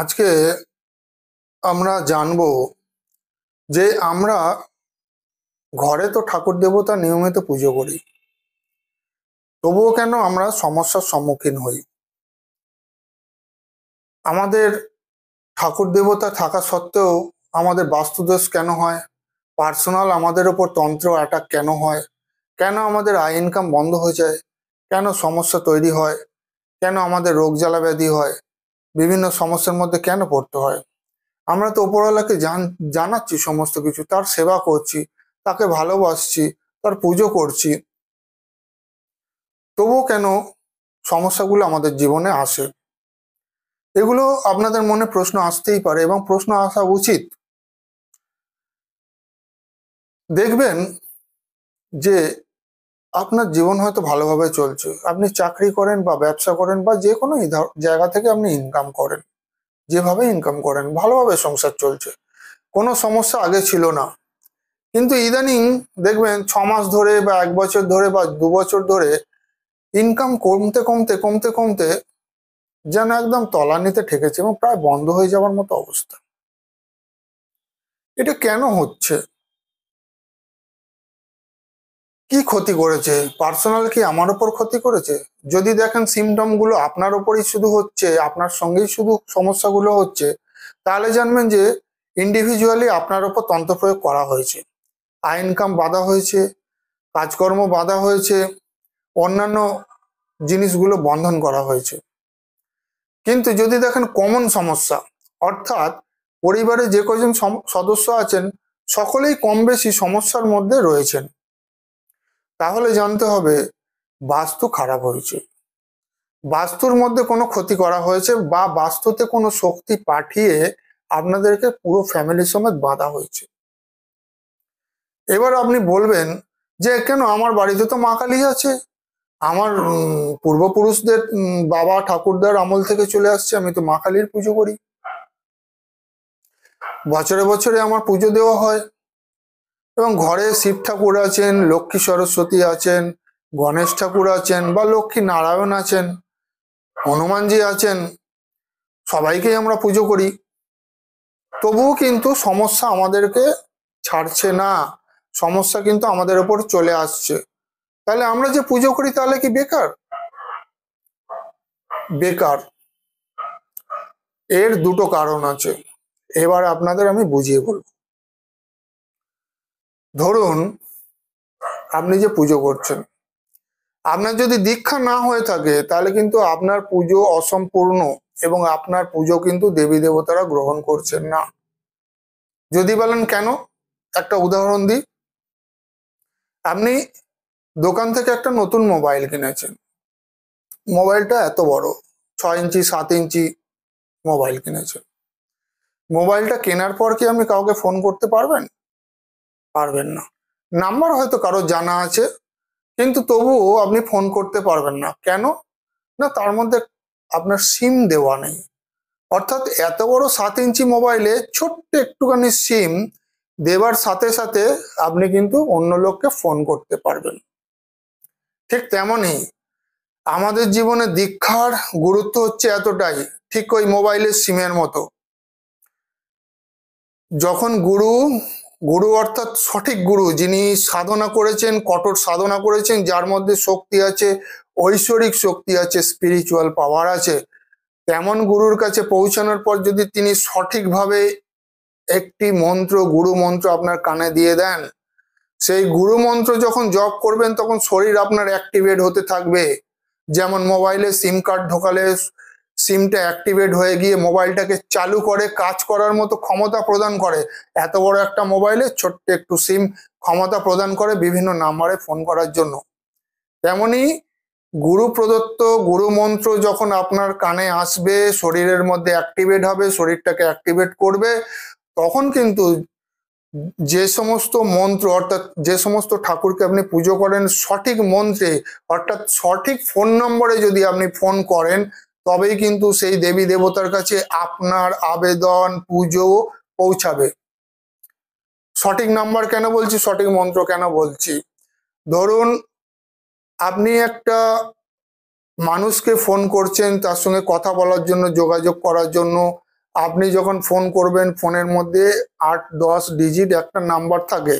আজকে আমরা জানব যে আমরা ঘরে তো ঠাকুর দেবতা নিয়মিত পুজো করি তবুও কেন আমরা সমস্যার সম্মুখীন হই আমাদের ঠাকুর দেবতা থাকা সত্ত্বেও আমাদের বাস্তুদোষ কেন হয় পার্সোনাল আমাদের ওপর তন্ত্র অ্যাটাক কেন হয় কেন আমাদের আয় ইনকাম বন্ধ হয়ে যায় কেন সমস্যা তৈরি হয় কেন আমাদের রোগ জ্বালা ব্যাধি হয় বিভিন্ন সমস্যার মধ্যে কেন পড়তে হয় আমরা তো ওপরওয়ালাকে জান জানাচ্ছি সমস্ত কিছু তার সেবা করছি তাকে ভালোবাসছি তার পুজো করছি তবুও কেন সমস্যাগুলো আমাদের জীবনে আসে এগুলো আপনাদের মনে প্রশ্ন আসতেই পারে এবং প্রশ্ন আসা উচিত দেখবেন যে আপনার জীবন হয়তো ভালোভাবে চলছে আপনি চাকরি করেন বা ব্যবসা করেন বা যে কোনো জায়গা থেকে আপনি ইনকাম করেন যেভাবে ইনকাম করেন ভালোভাবে সংসার চলছে কোনো সমস্যা আগে ছিল না কিন্তু ইদানিং দেখবেন ছ মাস ধরে বা এক বছর ধরে বা দু বছর ধরে ইনকাম কমতে কমতে কমতে কমতে যেন একদম তলানিতে ঠেকেছে এবং প্রায় বন্ধ হয়ে যাওয়ার মতো অবস্থা এটা কেন হচ্ছে কি ক্ষতি করেছে পার্সোনাল কি আমার ওপর ক্ষতি করেছে যদি দেখেন সিমটমগুলো আপনার ওপরই শুধু হচ্ছে আপনার সঙ্গেই শুধু সমস্যাগুলো হচ্ছে তাহলে জানবেন যে ইন্ডিভিজুয়ালি আপনার ওপর তন্ত্র প্রয়োগ করা হয়েছে আইন ইনকাম বাধা হয়েছে কাজকর্ম বাধা হয়েছে অন্যান্য জিনিসগুলো বন্ধন করা হয়েছে কিন্তু যদি দেখেন কমন সমস্যা অর্থাৎ পরিবারে যে কজন সদস্য আছেন সকলেই কম বেশি সমস্যার মধ্যে রয়েছেন তাহলে জানতে হবে বাস্তু খারাপ হয়েছে বাস্তুর মধ্যে কোনো ক্ষতি করা হয়েছে বা বাস্তুতে কোনো শক্তি পাঠিয়ে আপনাদেরকে পুরো ফ্যামিলির সমেত বাঁধা হয়েছে এবার আপনি বলবেন যে কেন আমার বাড়িতে তো মা কালী আছে আমার পূর্বপুরুষদের বাবা ঠাকুরদার আমল থেকে চলে আসছে আমি তো মা কালীর পুজো করি বছরে বছরে আমার পুজো দেওয়া হয় এবং ঘরে শিব ঠাকুর আছেন লক্ষ্মী সরস্বতী আছেন গণেশ ঠাকুর আছেন বা লক্ষ্মী নারায়ণ আছেন হনুমানজি আছেন সবাইকেই আমরা পুজো করি তবুও কিন্তু সমস্যা আমাদেরকে ছাড়ছে না সমস্যা কিন্তু আমাদের ওপর চলে আসছে তাহলে আমরা যে পুজো করি তাহলে কি বেকার বেকার এর দুটো কারণ আছে এবার আপনাদের আমি বুঝিয়ে বলবো ধরুন আপনি যে পুজো করছেন আপনার যদি দীক্ষা না হয়ে থাকে তাহলে কিন্তু আপনার পুজো অসম্পূর্ণ এবং আপনার পুজো কিন্তু দেবী দেবতারা গ্রহণ করছেন না যদি বলেন কেন একটা উদাহরণ দিই আপনি দোকান থেকে একটা নতুন মোবাইল কিনেছেন মোবাইলটা এত বড় ছয় ইঞ্চি সাত ইঞ্চি মোবাইল কিনেছেন মোবাইলটা কেনার পর কি আপনি কাউকে ফোন করতে পারবেন পারবেন না নাম্বার হয়তো কারো জানা আছে কিন্তু তবুও আপনি ফোন করতে পারবেন না কেন না তার মধ্যে আপনার সিম দেওয়া নেই অর্থাৎ এত বড় সাত ইঞ্চি মোবাইলে ছোট্ট একটুখানি সিম দেবার সাথে সাথে আপনি কিন্তু অন্য লোককে ফোন করতে পারবেন ঠিক তেমনই আমাদের জীবনে দীক্ষার গুরুত্ব হচ্ছে এতটাই ঠিক ওই মোবাইলের সিমের মতো যখন গুরু গুরু অর্থাৎ সঠিক গুরু যিনি সাধনা করেছেন কঠোর সাধনা করেছেন যার মধ্যে শক্তি আছে ঐশ্বরিক শক্তি আছে স্পিরিচুয়াল পাওয়ার আছে তেমন গুরুর কাছে পৌঁছানোর পর যদি তিনি সঠিকভাবে একটি মন্ত্র গুরু মন্ত্র আপনার কানে দিয়ে দেন সেই গুরু মন্ত্র যখন জপ করবেন তখন শরীর আপনার অ্যাক্টিভেট হতে থাকবে যেমন মোবাইলে সিম কার্ড ঢোকালে সিমটা অ্যাক্টিভেট হয়ে গিয়ে মোবাইলটাকে চালু করে কাজ করার মতো ক্ষমতা প্রদান করে এত বড় একটা মোবাইলে ছোট্ট একটু সিম ক্ষমতা প্রদান করে বিভিন্ন নাম্বারে ফোন করার জন্য তেমনি গুরু প্রদত্ত গুরু মন্ত্র যখন আপনার কানে আসবে শরীরের মধ্যে অ্যাক্টিভেট হবে শরীরটাকে অ্যাক্টিভেট করবে তখন কিন্তু যে সমস্ত মন্ত্র অর্থাৎ যে সমস্ত ঠাকুরকে আপনি পুজো করেন সঠিক মন্ত্রে অর্থাৎ সঠিক ফোন নম্বরে যদি আপনি ফোন করেন তবেই কিন্তু সেই দেবী দেবতার কাছে আপনার আবেদন পুজো পৌঁছাবে সঠিক নাম্বার কেন বলছি সঠিক মন্ত্র কেন বলছি ধরুন আপনি একটা মানুষকে ফোন করছেন তার সঙ্গে কথা বলার জন্য যোগাযোগ করার জন্য আপনি যখন ফোন করবেন ফোনের মধ্যে আট দশ ডিজিট একটা নাম্বার থাকে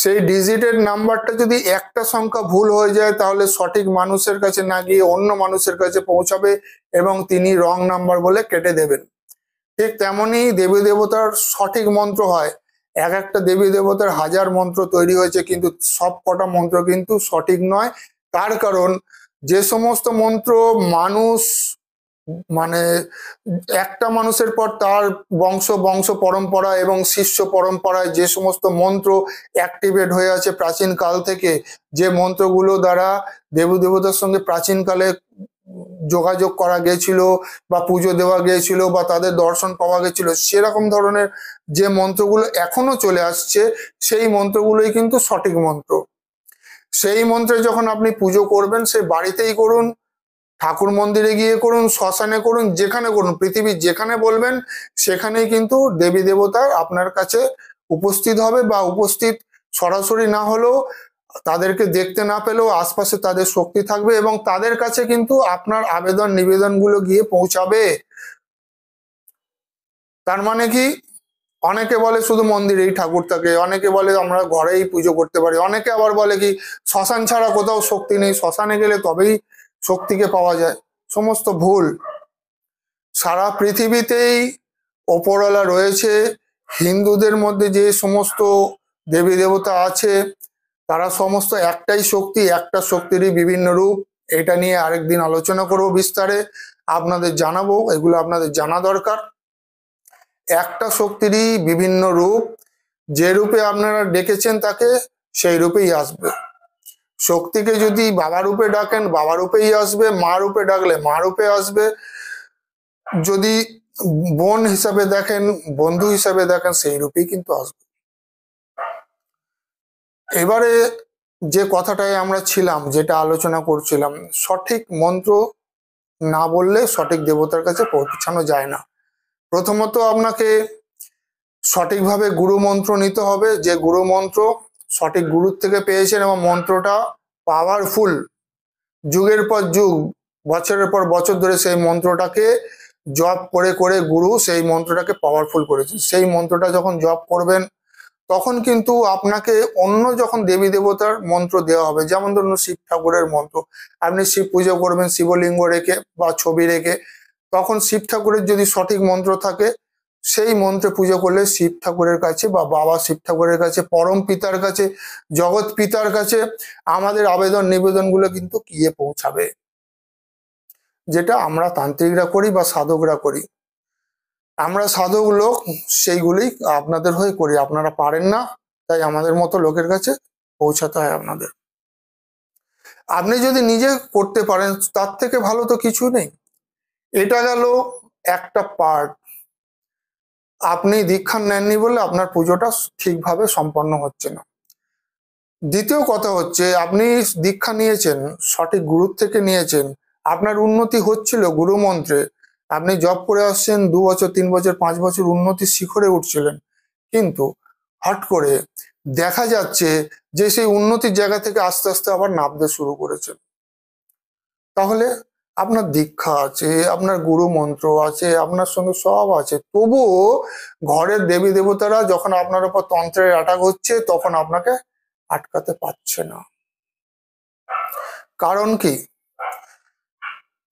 সেই ডিজিটের নাম্বারটা যদি একটা সংখ্যা ভুল হয়ে যায় তাহলে সঠিক মানুষের কাছে না গিয়ে অন্য মানুষের কাছে পৌঁছাবে এবং তিনি রং নাম্বার বলে কেটে দেবেন ঠিক তেমনই দেবী দেবতার সঠিক মন্ত্র হয় এক একটা দেবী দেবতার হাজার মন্ত্র তৈরি হয়েছে কিন্তু সব কটা মন্ত্র কিন্তু সঠিক নয় তার কারণ যে সমস্ত মন্ত্র মানুষ মানে একটা মানুষের পর তার বংশ বংশ পরম্পরা এবং শিষ্য পরম্পরায় যে সমস্ত মন্ত্র অ্যাক্টিভেট হয়ে আছে প্রাচীন কাল থেকে যে মন্ত্রগুলো দ্বারা দেবদেবতার সঙ্গে প্রাচীনকালে যোগাযোগ করা গেছিল বা পুজো দেওয়া গিয়েছিল বা তাদের দর্শন পাওয়া গেছিল সেরকম ধরনের যে মন্ত্রগুলো এখনো চলে আসছে সেই মন্ত্রগুলোই কিন্তু সঠিক মন্ত্র সেই মন্ত্রে যখন আপনি পুজো করবেন সে বাড়িতেই করুন ঠাকুর মন্দিরে গিয়ে করুন শ্মশানে করুন যেখানে করুন পৃথিবীর যেখানে বলবেন সেখানেই কিন্তু দেবী দেবতার আপনার কাছে উপস্থিত হবে বা উপস্থিত সরাসরি না হলেও তাদেরকে দেখতে না পেলেও আশপাশে তাদের শক্তি থাকবে এবং তাদের কাছে কিন্তু আপনার আবেদন নিবেদনগুলো গিয়ে পৌঁছাবে তার মানে কি অনেকে বলে শুধু মন্দিরেই ঠাকুর থাকে অনেকে বলে আমরা ঘরেই পুজো করতে পারি অনেকে আবার বলে কি শ্মশান ছাড়া কোথাও শক্তি নেই শ্মশানে গেলে তবেই শক্তিকে পাওয়া যায় সমস্ত ভুল সারা পৃথিবীতেই ওপরওয়ালা রয়েছে হিন্দুদের মধ্যে যে সমস্ত দেবী দেবতা আছে তারা সমস্ত একটাই শক্তি একটা শক্তিরই বিভিন্ন রূপ এটা নিয়ে আরেকদিন আলোচনা করব বিস্তারে আপনাদের জানাবো এগুলো আপনাদের জানা দরকার একটা শক্তিরই বিভিন্ন রূপ যে রূপে আপনারা ডেকেছেন তাকে সেই রূপেই আসবে শক্তিকে যদি বাবা রূপে ডাকেন বাবা রূপেই আসবে মা রূপে ডাকলে মা রূপে আসবে যদি বোন হিসাবে দেখেন বন্ধু হিসাবে দেখেন সেই রূপেই কিন্তু আসবে এবারে যে কথাটাই আমরা ছিলাম যেটা আলোচনা করছিলাম সঠিক মন্ত্র না বললে সঠিক দেবতার কাছে পৌঁছানো যায় না প্রথমত আপনাকে সঠিকভাবে গুরু মন্ত্র নিতে হবে যে গুরু মন্ত্র সঠিক গুরুর থেকে পেয়েছেন এবং মন্ত্রটা পাওয়ারফুল যুগের পর যুগ বছরের পর বছর ধরে সেই মন্ত্রটাকে জপ করে করে গুরু সেই মন্ত্রটাকে পাওয়ারফুল করেছেন সেই মন্ত্রটা যখন জপ করবেন তখন কিন্তু আপনাকে অন্য যখন দেবী দেবতার মন্ত্র দেওয়া হবে যেমন ধরুন শিব ঠাকুরের মন্ত্র আপনি শিব পুজো করবেন শিবলিঙ্গ রেখে বা ছবি রেখে তখন শিব ঠাকুরের যদি সঠিক মন্ত্র থাকে সেই মন্ত্রে পুজো করলে শিব ঠাকুরের কাছে বা বাবা শিব ঠাকুরের কাছে পরম পিতার কাছে জগৎ পিতার কাছে আমাদের আবেদন নিবেদনগুলো কিন্তু গিয়ে পৌঁছাবে যেটা আমরা তান্ত্রিকরা করি বা সাধকরা করি আমরা সাধক লোক সেইগুলি আপনাদের হয়ে করি আপনারা পারেন না তাই আমাদের মতো লোকের কাছে পৌঁছাতে হয় আপনাদের আপনি যদি নিজে করতে পারেন তার থেকে ভালো তো কিছু নেই এটা গেল একটা পার্ট আপনি দীক্ষা নেননি বলে আপনার পুজোটা ঠিকভাবে সম্পন্ন হচ্ছে না দ্বিতীয় কথা হচ্ছে আপনি দীক্ষা নিয়েছেন সঠিক গুরুর থেকে নিয়েছেন আপনার উন্নতি হচ্ছিল গুরু মন্ত্রে আপনি জব করে আসছেন দু বছর তিন বছর পাঁচ বছর উন্নতির শিখরে উঠছিলেন কিন্তু হট করে দেখা যাচ্ছে যে সেই উন্নতির জায়গা থেকে আস্তে আস্তে আবার নামতে শুরু করেছেন তাহলে আপনার দীক্ষা আছে আপনার গুরু মন্ত্র আছে আপনার সঙ্গে সব আছে তবুও ঘরের দেবী দেবতারা যখন আপনার উপর তন্ত্রের আটাক হচ্ছে তখন আপনাকে আটকাতে পারছে না কারণ কি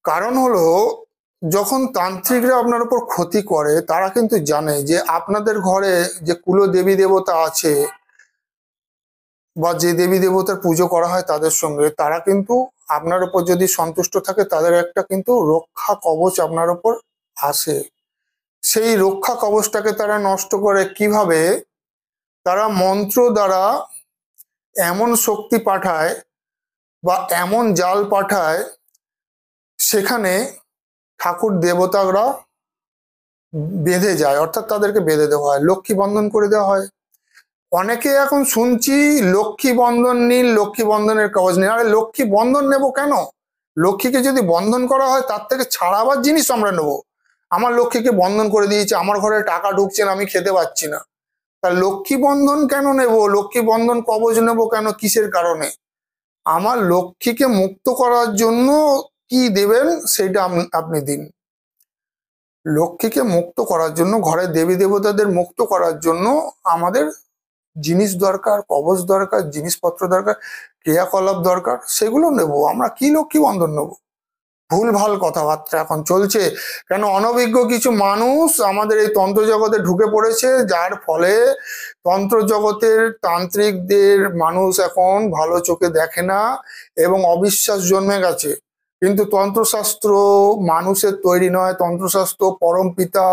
কারণ হলো যখন তান্ত্রিকরা আপনার উপর ক্ষতি করে তারা কিন্তু জানে যে আপনাদের ঘরে যে কুল দেবী দেবতা আছে বা যে দেবী দেবতার পুজো করা হয় তাদের সঙ্গে তারা কিন্তু আপনার উপর যদি সন্তুষ্ট থাকে তাদের একটা কিন্তু রক্ষা কবচ আপনার উপর আসে সেই রক্ষা কবচটাকে তারা নষ্ট করে কিভাবে তারা মন্ত্র দ্বারা এমন শক্তি পাঠায় বা এমন জাল পাঠায় সেখানে ঠাকুর দেবতারা বেঁধে যায় অর্থাৎ তাদেরকে বেঁধে দেওয়া হয় লক্ষ্মী বন্ধন করে দেওয়া হয় অনেকে এখন শুনছি লক্ষ্মী বন্ধন নিন লক্ষ্মী বন্ধনের কবজ নিন আরে লক্ষ্মী বন্ধন নেব কেন লক্ষ্মীকে যদি বন্ধন করা হয় তার থেকে ছাড়াবার জিনিস আমরা নেবো আমার লক্ষ্মীকে বন্ধন করে দিয়েছে আমার ঘরে টাকা ঢুকছে না আমি খেতে পাচ্ছি না তা লক্ষ্মী বন্ধন কেন নেব লক্ষ্মী বন্ধন কবজ নেব কেন কিসের কারণে আমার লক্ষ্মীকে মুক্ত করার জন্য কি দেবেন সেটা আপনি দিন লক্ষ্মীকে মুক্ত করার জন্য ঘরের দেবী দেবতাদের মুক্ত করার জন্য আমাদের জিনিস দরকার কবচ দরকার জিনিসপত্র দরকার ক্রিয়াকলাপ দরকার সেগুলো নেব আমরা কি লক্ষ্মী বন্ধন নেব ভুল ভাল কথাবার্তা এখন চলছে কেন অনভিজ্ঞ কিছু মানুষ আমাদের এই তন্ত্র জগতে ঢুকে পড়েছে যার ফলে তন্ত্র জগতের তান্ত্রিকদের মানুষ এখন ভালো চোখে দেখে না এবং অবিশ্বাস জন্মে গেছে কিন্তু তন্ত্রশাস্ত্র মানুষের তৈরি নয় তন্ত্রশাস্ত্র পরম পিতা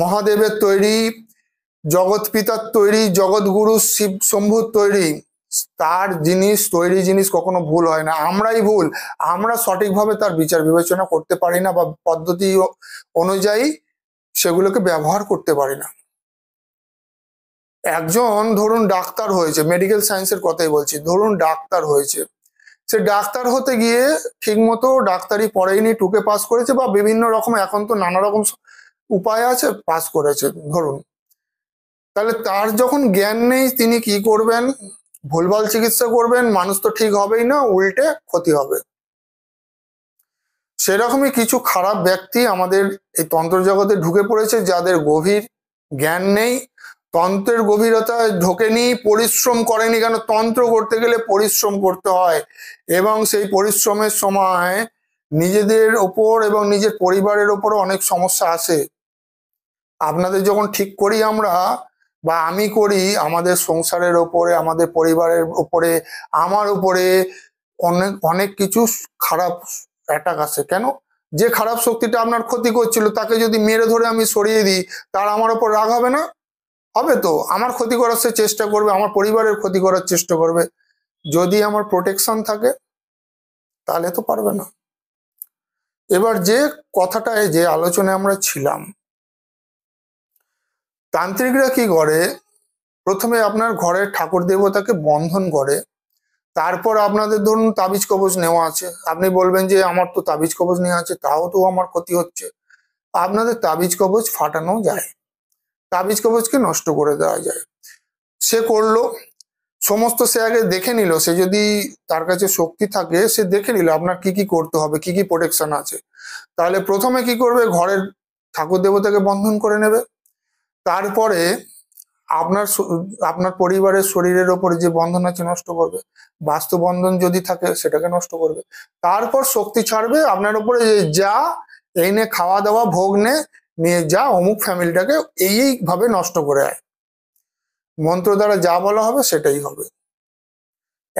মহাদেবের তৈরি জগৎ পিতার তৈরি জগৎগুরু শিব শম্ভুর তৈরি তার জিনিস তৈরি জিনিস কখনো ভুল হয় না আমরাই ভুল আমরা সঠিকভাবে তার বিচার বিবেচনা করতে পারি না বা পদ্ধতি অনুযায়ী সেগুলোকে ব্যবহার করতে পারি না একজন ধরুন ডাক্তার হয়েছে মেডিকেল সায়েন্সের কথাই বলছি ধরুন ডাক্তার হয়েছে সে ডাক্তার হতে গিয়ে ঠিকমতো ডাক্তারি পড়েইনি টুকে পাস করেছে বা বিভিন্ন রকম এখন তো নানা রকম উপায় আছে পাস করেছে ধরুন তাহলে তার যখন জ্ঞান নেই তিনি কি করবেন ভুলভাল চিকিৎসা করবেন মানুষ তো ঠিক হবেই না উল্টে ক্ষতি হবে সেরকমই কিছু খারাপ ব্যক্তি আমাদের এই তন্ত্র জগতে ঢুকে পড়েছে যাদের গভীর জ্ঞান নেই তন্ত্রের গভীরতায় ঢোকেনি পরিশ্রম করেনি কেন তন্ত্র করতে গেলে পরিশ্রম করতে হয় এবং সেই পরিশ্রমের সময় নিজেদের ওপর এবং নিজের পরিবারের ওপরও অনেক সমস্যা আসে আপনাদের যখন ঠিক করি আমরা বা আমি করি আমাদের সংসারের ওপরে আমাদের পরিবারের ওপরে আমার উপরে অনেক অনেক কিছু খারাপ অ্যাটাক আসে কেন যে খারাপ শক্তিটা আপনার ক্ষতি করছিল তাকে যদি মেরে ধরে আমি সরিয়ে দিই তার আমার ওপর রাগ হবে না হবে তো আমার ক্ষতি করার সে চেষ্টা করবে আমার পরিবারের ক্ষতি করার চেষ্টা করবে যদি আমার প্রোটেকশন থাকে তাহলে তো পারবে না এবার যে এই যে আলোচনায় আমরা ছিলাম তান্ত্রিকরা কি করে প্রথমে আপনার ঘরের ঠাকুর দেবতাকে বন্ধন করে তারপর আপনাদের ধরুন তাবিজ কবজ নেওয়া আছে আপনি বলবেন যে আমার তো তাবিজ কবজ নেওয়া আছে তাও তো আমার ক্ষতি হচ্ছে আপনাদের তাবিজ কবজ ফাটানো যায় তাবিজ কবজকে নষ্ট করে দেওয়া যায় সে করলো সমস্ত সে আগে দেখে নিল সে যদি তার কাছে শক্তি থাকে সে দেখে নিল আপনার কি কি করতে হবে কি কি প্রোটেকশন আছে তাহলে প্রথমে কি করবে ঘরের ঠাকুর দেবতাকে বন্ধন করে নেবে তারপরে আপনার আপনার পরিবারের শরীরের ওপরে যে বন্ধন আছে নষ্ট করবে বাস্তু বন্ধন যদি থাকে সেটাকে নষ্ট করবে তারপর শক্তি ছাড়বে আপনার উপরে যা এনে খাওয়া দাওয়া ভোগ নে নিয়ে যা অমুক ফ্যামিলিটাকে এইভাবে নষ্ট করে আয় মন্ত্র দ্বারা যা বলা হবে সেটাই হবে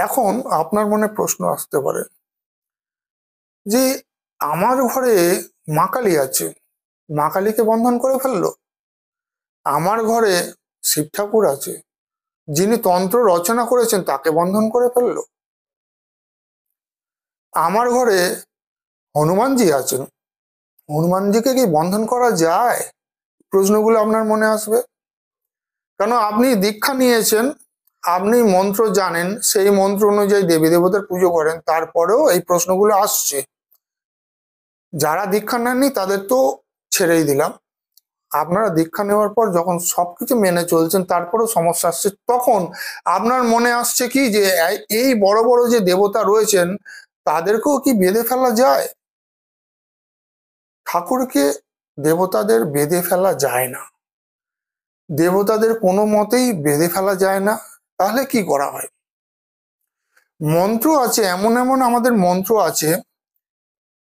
এখন আপনার মনে প্রশ্ন আসতে পারে যে আমার ঘরে মা কালী আছে মা কালীকে বন্ধন করে ফেললো আমার ঘরে শিব ঠাকুর আছে যিনি তন্ত্র রচনা করেছেন তাকে বন্ধন করে ফেলল আমার ঘরে হনুমানজি আছেন হনুমানজিকে কি বন্ধন করা যায় প্রশ্নগুলো আপনার মনে আসবে কেন আপনি দীক্ষা নিয়েছেন আপনি মন্ত্র জানেন সেই মন্ত্র অনুযায়ী দেবী দেবতার পুজো করেন তারপরেও এই প্রশ্নগুলো আসছে যারা দীক্ষা নেননি তাদের তো ছেড়েই দিলাম আপনারা দীক্ষা নেওয়ার পর যখন সবকিছু মেনে চলছেন তারপরেও সমস্যা আসছে তখন আপনার মনে আসছে কি যে এই বড় বড় যে দেবতা রয়েছেন তাদেরকেও কি বেঁধে ফেলা যায় ঠাকুরকে দেবতাদের বেঁধে ফেলা যায় না দেবতাদের কোনো মতেই বেঁধে ফেলা যায় না তাহলে কি করা হয় মন্ত্র আছে এমন এমন আমাদের মন্ত্র আছে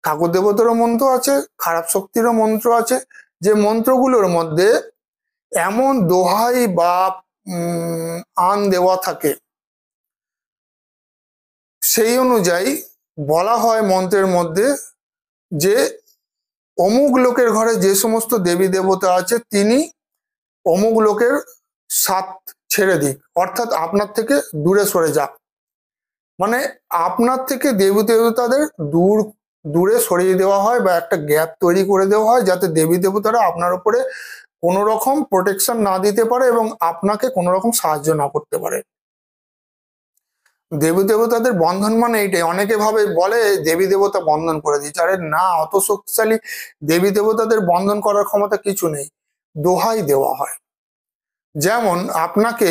ঠাকুর দেবতারও মন্ত্র আছে খারাপ শক্তিরও মন্ত্র আছে যে মন্ত্রগুলোর মধ্যে এমন দোহাই বা আন দেওয়া থাকে সেই অনুযায়ী বলা হয় মন্ত্রের মধ্যে যে অমুক লোকের ঘরে যে সমস্ত দেবী দেবতা আছে তিনি অমুক লোকের সাত ছেড়ে দিক অর্থাৎ আপনার থেকে দূরে সরে যাক মানে আপনার থেকে দেবী দেবতাদের দূর দূরে সরিয়ে দেওয়া হয় বা একটা গ্যাপ তৈরি করে দেওয়া হয় যাতে দেবী দেবতারা আপনার উপরে কোনো রকম প্রোটেকশন না দিতে পারে এবং আপনাকে কোনো রকম সাহায্য না করতে পারে দেবী দেবতাদের বন্ধন মানে এইটাই অনেকে ভাবে বলে দেবী দেবতা বন্ধন করে দিচ্ছে আরে না অত শক্তিশালী দেবী দেবতাদের বন্ধন করার ক্ষমতা কিছু নেই দোহাই দেওয়া হয় যেমন আপনাকে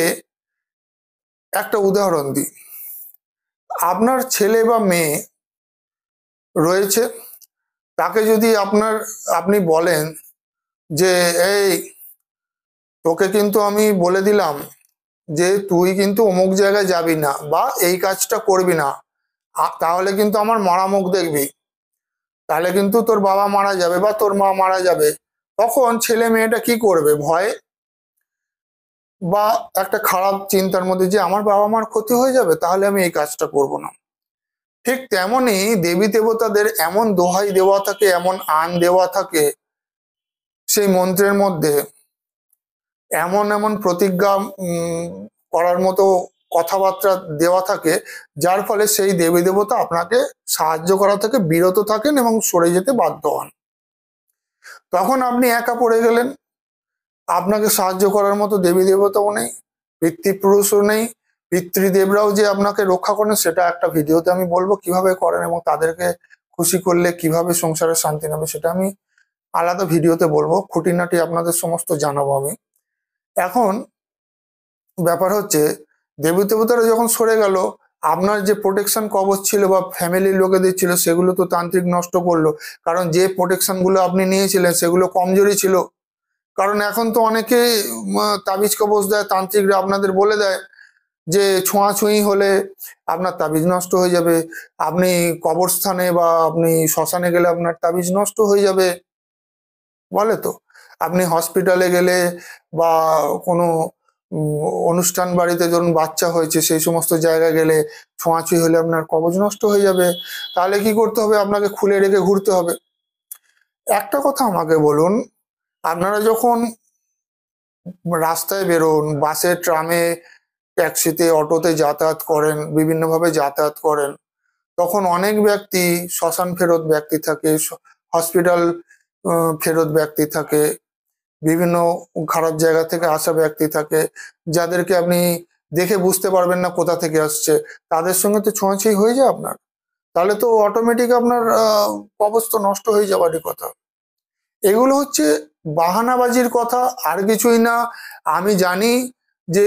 একটা উদাহরণ দিই আপনার ছেলে বা মেয়ে রয়েছে তাকে যদি আপনার আপনি বলেন যে এই তোকে কিন্তু আমি বলে দিলাম যে তুই কিন্তু অমুক জায়গায় যাবি না বা এই কাজটা করবি না তাহলে কিন্তু আমার মারা মুখ দেখবি তাহলে কিন্তু তোর বাবা মারা যাবে বা তোর মা মারা যাবে তখন ছেলে মেয়েটা কি করবে ভয়ে বা একটা খারাপ চিন্তার মধ্যে যে আমার বাবা মার ক্ষতি হয়ে যাবে তাহলে আমি এই কাজটা করব না ঠিক তেমনই দেবী দেবতাদের এমন দোহাই দেওয়া থাকে এমন আন দেওয়া থাকে সেই মন্ত্রের মধ্যে এমন এমন প্রতিজ্ঞা করার মতো কথাবার্তা দেওয়া থাকে যার ফলে সেই দেবী দেবতা আপনাকে সাহায্য করা থেকে বিরত থাকেন এবং সরে যেতে বাধ্য হন তখন আপনি একা পড়ে গেলেন আপনাকে সাহায্য করার মতো দেবী দেবতাও নেই পিতৃপুরুষও নেই পিতৃদেবরাও যে আপনাকে রক্ষা করেন সেটা একটা ভিডিওতে আমি বলবো কিভাবে করেন এবং তাদেরকে খুশি করলে কিভাবে সংসারে শান্তি নেবে সেটা আমি আলাদা ভিডিওতে বলবো খুঁটিনাটি আপনাদের সমস্ত জানাবো আমি এখন ব্যাপার হচ্ছে দেবী দেবতারা যখন সরে গেল আপনার যে প্রোটেকশন কবচ ছিল বা ফ্যামিলির লোকেদের ছিল সেগুলো তো তান্ত্রিক নষ্ট করলো কারণ যে প্রোটেকশনগুলো আপনি নিয়েছিলেন সেগুলো কমজোরি ছিল কারণ এখন তো অনেকে তাবিজ কবচ দেয় তান্ত্রিকরা আপনাদের বলে দেয় যে ছোঁয়াছুঁই হলে আপনার তাবিজ নষ্ট হয়ে যাবে আপনি কবরস্থানে বা আপনি শ্মশানে গেলে আপনার তাবিজ নষ্ট হয়ে যাবে বলে তো আপনি হসপিটালে গেলে বা কোনো অনুষ্ঠান বাড়িতে ধরুন বাচ্চা হয়েছে সেই সমস্ত জায়গায় গেলে ছোঁয়াছুঁই হলে আপনার কবজ নষ্ট হয়ে যাবে তাহলে কি করতে হবে আপনাকে খুলে রেখে ঘুরতে হবে একটা কথা আমাকে বলুন আপনারা যখন রাস্তায় বেরোন বাসে ট্রামে ট্যাক্সিতে অটোতে যাতায়াত করেন বিভিন্নভাবে যাতায়াত করেন তখন অনেক ব্যক্তি শ্মশান ফেরত ব্যক্তি থাকে হসপিটাল ফেরত ব্যক্তি থাকে বিভিন্ন খারাপ জায়গা থেকে আসা ব্যক্তি থাকে যাদেরকে আপনি দেখে বুঝতে পারবেন না কোথা থেকে আসছে তাদের সঙ্গে তো ছোঁয়াছি হয়ে যায় আপনার তাহলে তো অটোমেটিক আপনার অবস্থা নষ্ট হয়ে যাওয়ারই কথা এগুলো হচ্ছে বাহানাবাজির কথা আর কিছুই না আমি জানি যে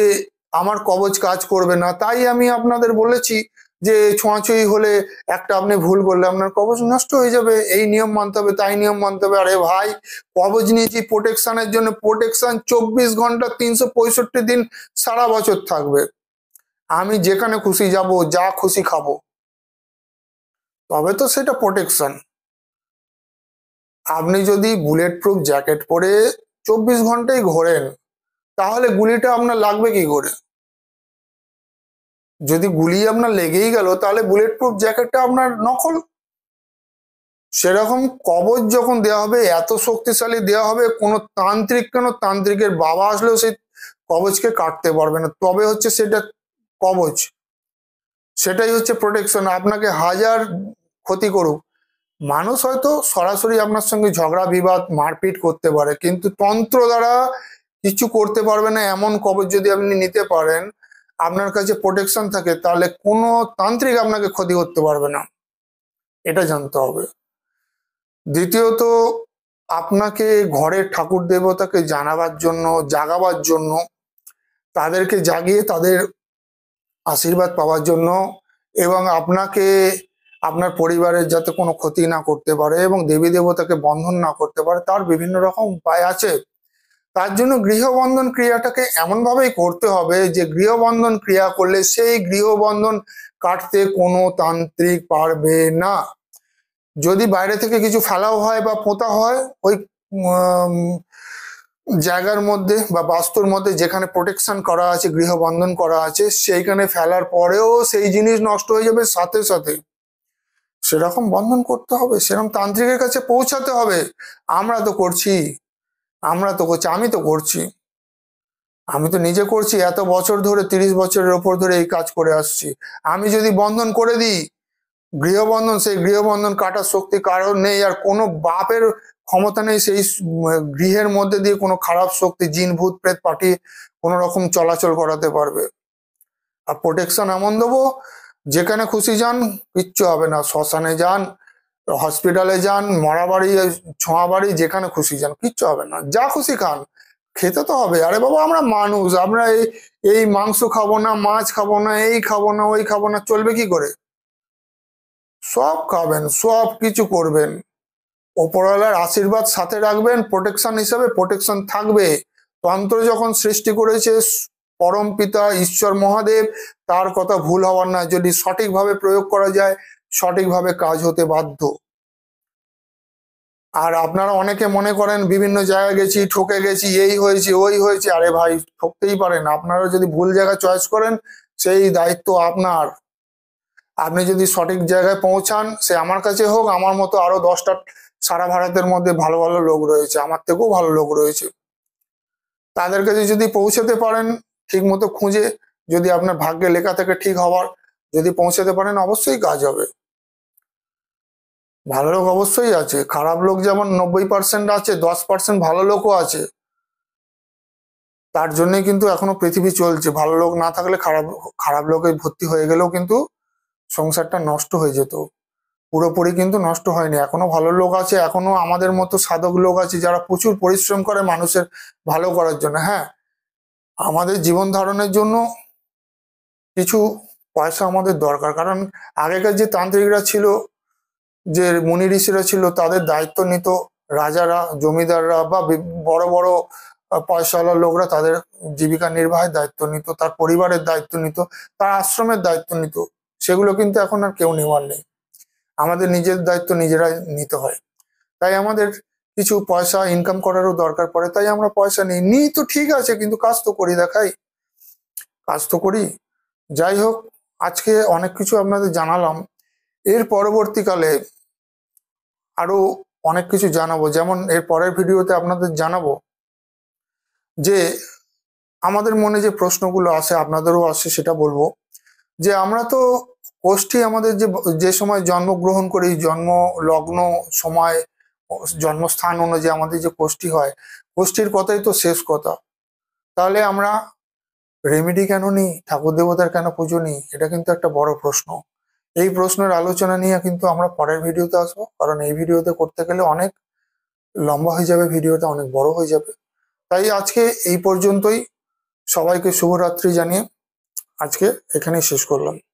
আমার কবচ কাজ করবে না তাই আমি আপনাদের বলেছি যে ছোঁয়াছুঁই হলে একটা আপনি ভুল করলে আপনার কবচ নষ্ট হয়ে যাবে এই নিয়ম মানতে হবে তাই নিয়ম মানতে হবে আরে ভাই কবচ নিয়েছি প্রোটেকশনের জন্য প্রোটেকশন চব্বিশ ঘন্টা তিনশো পঁয়ষট্টি দিন সারা বছর থাকবে আমি যেখানে খুশি যাব যা খুশি খাবো তবে তো সেটা প্রোটেকশন আপনি যদি বুলেট প্রুফ জ্যাকেট পরে চব্বিশ ঘন্টাই ঘোরেন তাহলে গুলিটা আপনার লাগবে কি করে যদি গুলি আপনার লেগেই গেল তাহলে বুলেট প্রুফ জ্যাকেটটা আপনার নকল সেরকম কবচ যখন দেওয়া হবে এত শক্তিশালী দেওয়া হবে কোনো তান্ত্রিক কেন তান্ত্রিকের বাবা আসলেও সেই কবচকে কাটতে পারবে না তবে হচ্ছে সেটা কবচ সেটাই হচ্ছে প্রোটেকশন আপনাকে হাজার ক্ষতি করুক মানুষ হয়তো সরাসরি আপনার সঙ্গে ঝগড়া বিবাদ মারপিট করতে পারে কিন্তু তন্ত্র দ্বারা কিছু করতে পারবে না এমন কবচ যদি আপনি নিতে পারেন আপনার কাছে প্রোটেকশন থাকে তাহলে কোনো তান্ত্রিক আপনাকে ক্ষতি করতে পারবে না এটা জানতে হবে দ্বিতীয়ত আপনাকে ঘরের ঠাকুর দেবতাকে জানাবার জন্য জাগাবার জন্য তাদেরকে জাগিয়ে তাদের আশীর্বাদ পাওয়ার জন্য এবং আপনাকে আপনার পরিবারের যাতে কোনো ক্ষতি না করতে পারে এবং দেবী দেবতাকে বন্ধন না করতে পারে তার বিভিন্ন রকম উপায় আছে তার জন্য গৃহবন্ধন ক্রিয়াটাকে এমনভাবেই করতে হবে যে গৃহবন্ধন ক্রিয়া করলে সেই গৃহবন্ধন কাটতে কোনো তান্ত্রিক পারবে না যদি বাইরে থেকে কিছু ফেলাও হয় বা পোতা হয় ওই জায়গার মধ্যে বা বাস্তুর মধ্যে যেখানে প্রোটেকশন করা আছে গৃহবন্ধন করা আছে সেইখানে ফেলার পরেও সেই জিনিস নষ্ট হয়ে যাবে সাথে সাথে সেরকম বন্ধন করতে হবে সেরকম তান্ত্রিকের কাছে পৌঁছাতে হবে আমরা তো করছি আমরা তো করছি আমি তো করছি আমি তো নিজে করছি এত বছর ধরে তিরিশ বছরের ওপর ধরে এই কাজ করে আসছি আমি যদি বন্ধন করে দিই গৃহবন্ধন সেই গৃহবন্ধন কাটার শক্তি কারোর নেই আর কোনো বাপের ক্ষমতা নেই সেই গৃহের মধ্যে দিয়ে কোনো খারাপ শক্তি জিন ভূত প্রেত পাটি কোনো রকম চলাচল করাতে পারবে আর প্রোটেকশন এমন দেবো যেখানে খুশি যান কিচ্ছু হবে না শ্মশানে যান হসপিটালে যান ছোঁয়া ছোঁয়াবাড়ি যেখানে খুশি যান কিচ্ছু হবে না যা খুশি খান খেতে তো হবে আরে বাবা আমরা মানুষ আমরা এই এই মাংস খাবো না মাছ খাবো না এই খাবো না ওই খাবো না চলবে কি করে সব খাবেন সব কিছু করবেন ওপরওয়ালার আশীর্বাদ সাথে রাখবেন প্রোটেকশন হিসাবে প্রোটেকশন থাকবে তন্ত্র যখন সৃষ্টি করেছে পরম পিতা ঈশ্বর মহাদেব তার কথা ভুল হওয়ার না যদি সঠিকভাবে প্রয়োগ করা যায় সঠিকভাবে কাজ হতে বাধ্য আর আপনারা অনেকে মনে করেন বিভিন্ন জায়গায় গেছি ঠকে গেছি এই হয়েছে ওই হয়েছে আরে ভাই ঠকতেই পারেন আপনারা যদি ভুল জায়গা চয়েস করেন সেই দায়িত্ব আপনার আপনি যদি সঠিক জায়গায় পৌঁছান সে আমার কাছে হোক আমার মতো আরো দশটা সারা ভারতের মধ্যে ভালো ভালো লোক রয়েছে আমার থেকেও ভালো লোক রয়েছে তাদের কাছে যদি পৌঁছাতে পারেন ঠিক মতো খুঁজে যদি আপনার ভাগ্যে লেখা থেকে ঠিক হওয়ার যদি পৌঁছাতে পারেন অবশ্যই কাজ হবে ভালো লোক অবশ্যই আছে খারাপ লোক যেমন নব্বই পার্সেন্ট আছে দশ পার্সেন্ট ভালো লোকও আছে তার জন্যই কিন্তু এখনো পৃথিবী চলছে ভালো লোক না থাকলে খারাপ খারাপ লোকে ভর্তি হয়ে গেলেও কিন্তু সংসারটা নষ্ট হয়ে যেত পুরোপুরি কিন্তু নষ্ট হয়নি এখনো ভালো লোক আছে এখনো আমাদের মতো সাধক লোক আছে যারা প্রচুর পরিশ্রম করে মানুষের ভালো করার জন্য হ্যাঁ আমাদের জীবন ধারণের জন্য কিছু পয়সা আমাদের দরকার কারণ আগেকার যে তান্ত্রিকরা ছিল যে মুনি ঋষিরা ছিল তাদের দায়িত্ব নিত রাজারা জমিদাররা বা বড় বড় পয়সাওয়ালা লোকরা তাদের জীবিকা নির্বাহের দায়িত্ব নিত তার পরিবারের দায়িত্ব নিত তার আশ্রমের দায়িত্ব নিত সেগুলো কিন্তু এখন আর কেউ নেওয়ার নেই আমাদের নিজের দায়িত্ব নিজেরাই নিতে হয় তাই আমাদের কিছু পয়সা ইনকাম করারও দরকার পড়ে তাই আমরা পয়সা নিই নিই তো ঠিক আছে কিন্তু কাজ তো করি দেখাই কাজ তো করি যাই হোক আজকে অনেক কিছু আপনাদের জানালাম এর পরবর্তীকালে আরো অনেক কিছু জানাবো যেমন এর পরের ভিডিওতে আপনাদের জানাবো যে আমাদের মনে যে প্রশ্নগুলো আসে আপনাদেরও আসে সেটা বলবো যে আমরা তো গোষ্ঠী আমাদের যে যে সময় জন্মগ্রহণ করি জন্ম লগ্ন সময় জন্মস্থান অনুযায়ী আমাদের যে কোষ্ঠী হয় কোষ্ঠীর কথাই তো শেষ কথা তাহলে আমরা রেমেডি কেন নিই ঠাকুর দেবতার কেন পুজো নিই এটা কিন্তু একটা বড় প্রশ্ন এই প্রশ্নের আলোচনা নিয়ে কিন্তু আমরা পরের ভিডিওতে আসবো কারণ এই ভিডিওতে করতে গেলে অনেক লম্বা হয়ে যাবে ভিডিওটা অনেক বড় হয়ে যাবে তাই আজকে এই পর্যন্তই সবাইকে শুভরাত্রি জানিয়ে আজকে এখানেই শেষ করলাম